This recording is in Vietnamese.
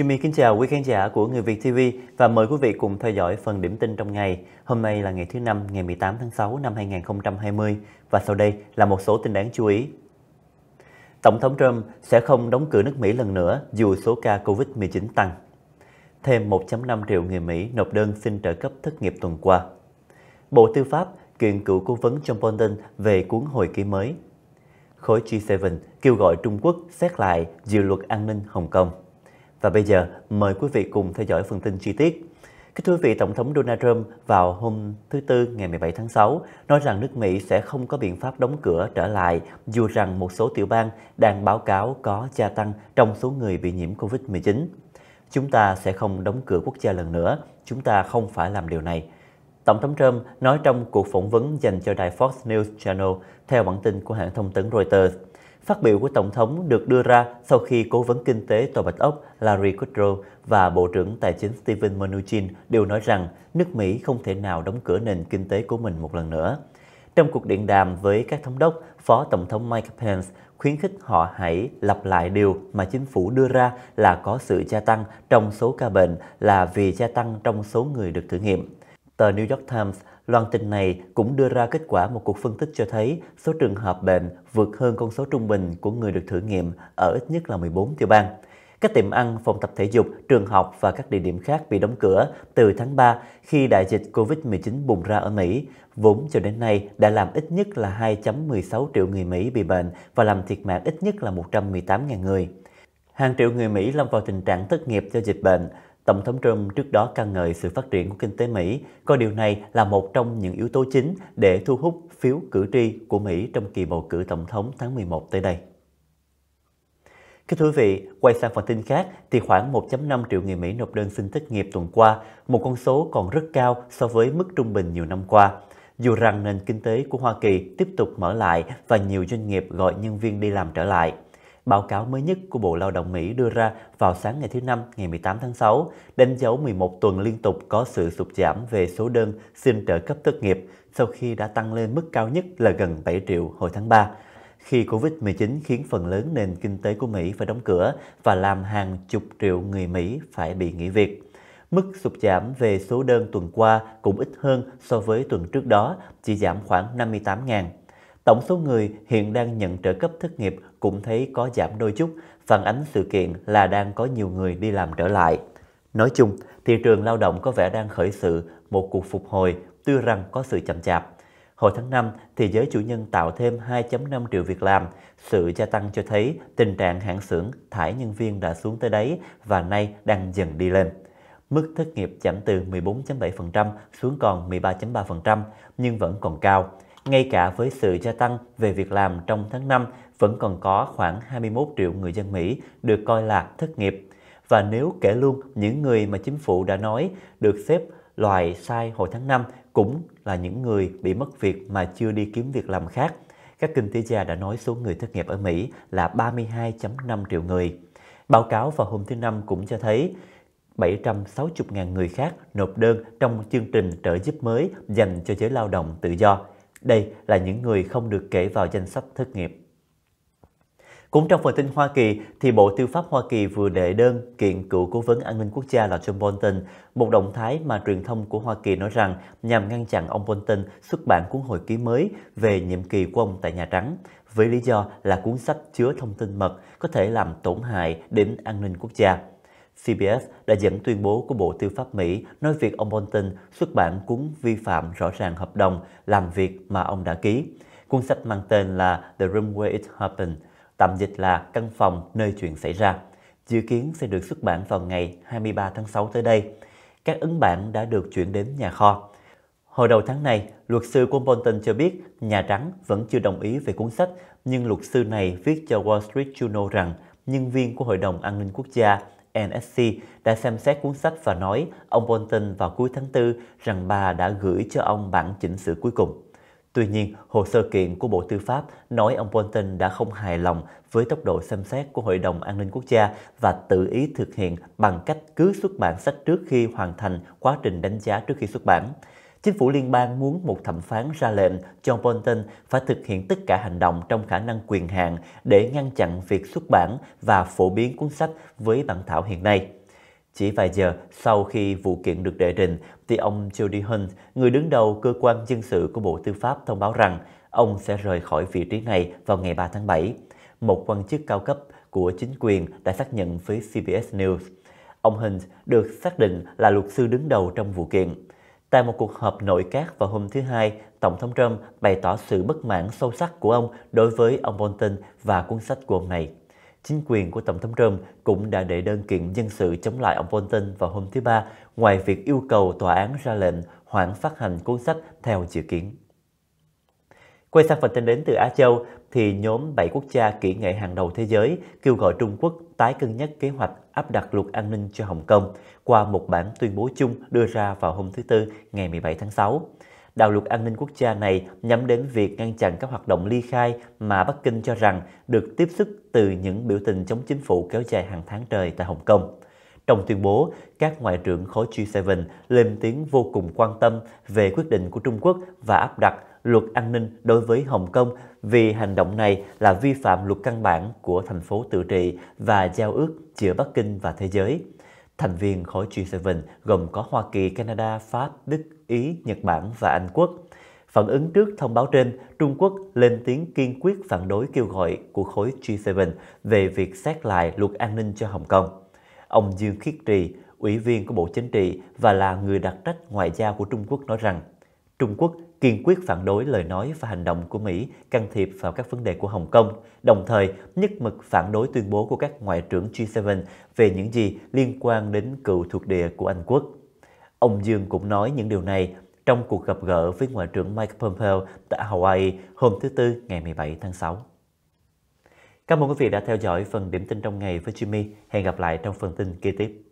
Jimmy kính chào quý khán giả của Người Việt TV và mời quý vị cùng theo dõi phần điểm tin trong ngày. Hôm nay là ngày thứ năm, ngày 18 tháng 6 năm 2020 và sau đây là một số tin đáng chú ý. Tổng thống Trump sẽ không đóng cửa nước Mỹ lần nữa dù số ca Covid-19 tăng. Thêm 1.5 triệu người Mỹ nộp đơn xin trợ cấp thất nghiệp tuần qua. Bộ Tư pháp kiện cựu cố vấn John Bolton về cuốn hồi ký mới. Khối G7 kêu gọi Trung Quốc xét lại dự luật an ninh Hồng Kông. Và bây giờ mời quý vị cùng theo dõi phần tin chi tiết. Kính thưa quý vị, Tổng thống Donald Trump vào hôm thứ Tư ngày 17 tháng 6 nói rằng nước Mỹ sẽ không có biện pháp đóng cửa trở lại dù rằng một số tiểu bang đang báo cáo có gia tăng trong số người bị nhiễm COVID-19. Chúng ta sẽ không đóng cửa quốc gia lần nữa, chúng ta không phải làm điều này. Tổng thống Trump nói trong cuộc phỏng vấn dành cho đài Fox News Channel theo bản tin của hãng thông tấn Reuters – Phát biểu của Tổng thống được đưa ra sau khi Cố vấn Kinh tế Tòa Bạch Ốc Larry Kudrow và Bộ trưởng Tài chính Steven Mnuchin đều nói rằng nước Mỹ không thể nào đóng cửa nền kinh tế của mình một lần nữa. Trong cuộc điện đàm với các thống đốc, Phó Tổng thống Mike Pence khuyến khích họ hãy lặp lại điều mà chính phủ đưa ra là có sự gia tăng trong số ca bệnh là vì gia tăng trong số người được thử nghiệm. Tờ New York Times loan tin này cũng đưa ra kết quả một cuộc phân tích cho thấy số trường hợp bệnh vượt hơn con số trung bình của người được thử nghiệm ở ít nhất là 14 tiểu bang. Các tiệm ăn, phòng tập thể dục, trường học và các địa điểm khác bị đóng cửa từ tháng 3 khi đại dịch COVID-19 bùng ra ở Mỹ, vốn cho đến nay đã làm ít nhất là 2.16 triệu người Mỹ bị bệnh và làm thiệt mạng ít nhất là 118.000 người. Hàng triệu người Mỹ lâm vào tình trạng thất nghiệp do dịch bệnh. Tổng thống Trump trước đó ca ngợi sự phát triển của kinh tế Mỹ, coi điều này là một trong những yếu tố chính để thu hút phiếu cử tri của Mỹ trong kỳ bầu cử tổng thống tháng 11 tới đây. Kính thưa quý vị, quay sang phần tin khác thì khoảng 1.5 triệu người Mỹ nộp đơn xin thất nghiệp tuần qua, một con số còn rất cao so với mức trung bình nhiều năm qua. Dù rằng nền kinh tế của Hoa Kỳ tiếp tục mở lại và nhiều doanh nghiệp gọi nhân viên đi làm trở lại – Báo cáo mới nhất của Bộ Lao động Mỹ đưa ra vào sáng ngày thứ Năm ngày 18 tháng 6 đánh dấu 11 tuần liên tục có sự sụt giảm về số đơn xin trợ cấp thất nghiệp sau khi đã tăng lên mức cao nhất là gần 7 triệu hồi tháng 3 khi Covid-19 khiến phần lớn nền kinh tế của Mỹ phải đóng cửa và làm hàng chục triệu người Mỹ phải bị nghỉ việc. Mức sụt giảm về số đơn tuần qua cũng ít hơn so với tuần trước đó, chỉ giảm khoảng 58.000 Tổng số người hiện đang nhận trợ cấp thất nghiệp cũng thấy có giảm đôi chút, phản ánh sự kiện là đang có nhiều người đi làm trở lại. Nói chung, thị trường lao động có vẻ đang khởi sự một cuộc phục hồi, tuy rằng có sự chậm chạp. Hồi tháng 5, thì giới chủ nhân tạo thêm 2.5 triệu việc làm. Sự gia tăng cho thấy tình trạng hãng xưởng thải nhân viên đã xuống tới đấy và nay đang dần đi lên. Mức thất nghiệp giảm từ 14.7% xuống còn 13.3% nhưng vẫn còn cao ngay cả với sự gia tăng về việc làm trong tháng 5, vẫn còn có khoảng 21 triệu người dân Mỹ được coi là thất nghiệp. Và nếu kể luôn những người mà chính phủ đã nói được xếp loại sai hồi tháng 5 cũng là những người bị mất việc mà chưa đi kiếm việc làm khác. Các kinh tế gia đã nói số người thất nghiệp ở Mỹ là 32.5 triệu người. Báo cáo vào hôm thứ Năm cũng cho thấy 760.000 người khác nộp đơn trong chương trình trợ giúp mới dành cho giới lao động tự do. Đây là những người không được kể vào danh sách thất nghiệp. Cũng trong phần tin Hoa Kỳ, thì Bộ Tư pháp Hoa Kỳ vừa đệ đơn kiện cựu cố vấn an ninh quốc gia là John Bolton, một động thái mà truyền thông của Hoa Kỳ nói rằng nhằm ngăn chặn ông Bolton xuất bản cuốn hồi ký mới về nhiệm kỳ của ông tại Nhà Trắng, với lý do là cuốn sách chứa thông tin mật có thể làm tổn hại đến an ninh quốc gia. CBS đã dẫn tuyên bố của Bộ Tư pháp Mỹ nói việc ông Bolton xuất bản cuốn vi phạm rõ ràng hợp đồng làm việc mà ông đã ký. Cuốn sách mang tên là The Room Where It Happened, tạm dịch là căn phòng nơi chuyện xảy ra. Dự kiến sẽ được xuất bản vào ngày 23 tháng 6 tới đây. Các ấn bản đã được chuyển đến nhà kho. Hồi đầu tháng này, luật sư của Bolton cho biết Nhà Trắng vẫn chưa đồng ý về cuốn sách, nhưng luật sư này viết cho Wall Street Journal rằng nhân viên của Hội đồng An ninh Quốc gia NSC đã xem xét cuốn sách và nói ông Bolton vào cuối tháng 4 rằng bà đã gửi cho ông bản chỉnh sửa cuối cùng. Tuy nhiên, hồ sơ kiện của Bộ Tư pháp nói ông Bolton đã không hài lòng với tốc độ xem xét của Hội đồng An ninh Quốc gia và tự ý thực hiện bằng cách cứ xuất bản sách trước khi hoàn thành quá trình đánh giá trước khi xuất bản. Chính phủ liên bang muốn một thẩm phán ra lệnh cho Bolton phải thực hiện tất cả hành động trong khả năng quyền hạn để ngăn chặn việc xuất bản và phổ biến cuốn sách với bản thảo hiện nay. Chỉ vài giờ sau khi vụ kiện được đệ trình, thì ông Jody Hunt, người đứng đầu cơ quan dân sự của Bộ Tư pháp thông báo rằng ông sẽ rời khỏi vị trí này vào ngày 3 tháng 7. Một quan chức cao cấp của chính quyền đã xác nhận với CBS News. Ông Hunt được xác định là luật sư đứng đầu trong vụ kiện. Tại một cuộc họp nội các vào hôm thứ Hai, Tổng thống Trump bày tỏ sự bất mãn sâu sắc của ông đối với ông Bolton và cuốn sách của ông này. Chính quyền của Tổng thống Trump cũng đã đệ đơn kiện dân sự chống lại ông Bolton vào hôm thứ Ba, ngoài việc yêu cầu tòa án ra lệnh hoãn phát hành cuốn sách theo dự kiến. Quay sang phần tin đến từ Á Châu, thì nhóm 7 quốc gia kỹ nghệ hàng đầu thế giới kêu gọi Trung Quốc tái cân nhắc kế hoạch áp đặt luật an ninh cho Hồng Kông qua một bản tuyên bố chung đưa ra vào hôm thứ Tư ngày 17 tháng 6. Đạo luật an ninh quốc gia này nhắm đến việc ngăn chặn các hoạt động ly khai mà Bắc Kinh cho rằng được tiếp xúc từ những biểu tình chống chính phủ kéo dài hàng tháng trời tại Hồng Kông. Trong tuyên bố, các ngoại trưởng khối G7 lên tiếng vô cùng quan tâm về quyết định của Trung Quốc và áp đặt luật an ninh đối với Hồng Kông vì hành động này là vi phạm luật căn bản của thành phố tự trị và giao ước giữa Bắc Kinh và thế giới. Thành viên khối G7 gồm có Hoa Kỳ, Canada, Pháp, Đức, Ý, Nhật Bản và Anh Quốc. Phản ứng trước thông báo trên, Trung Quốc lên tiếng kiên quyết phản đối kêu gọi của khối G7 về việc xét lại luật an ninh cho Hồng Kông. Ông Dương Khiết Trì, Ủy viên của Bộ Chính trị và là người đặc trách ngoại giao của Trung Quốc nói rằng Trung Quốc kiên quyết phản đối lời nói và hành động của Mỹ can thiệp vào các vấn đề của Hồng Kông, đồng thời nhất mực phản đối tuyên bố của các ngoại trưởng G7 về những gì liên quan đến cựu thuộc địa của Anh quốc. Ông Dương cũng nói những điều này trong cuộc gặp gỡ với Ngoại trưởng Mike Pompeo tại Hawaii hôm thứ Tư ngày 17 tháng 6. Cảm ơn quý vị đã theo dõi phần điểm tin trong ngày với Jimmy. Hẹn gặp lại trong phần tin kế tiếp.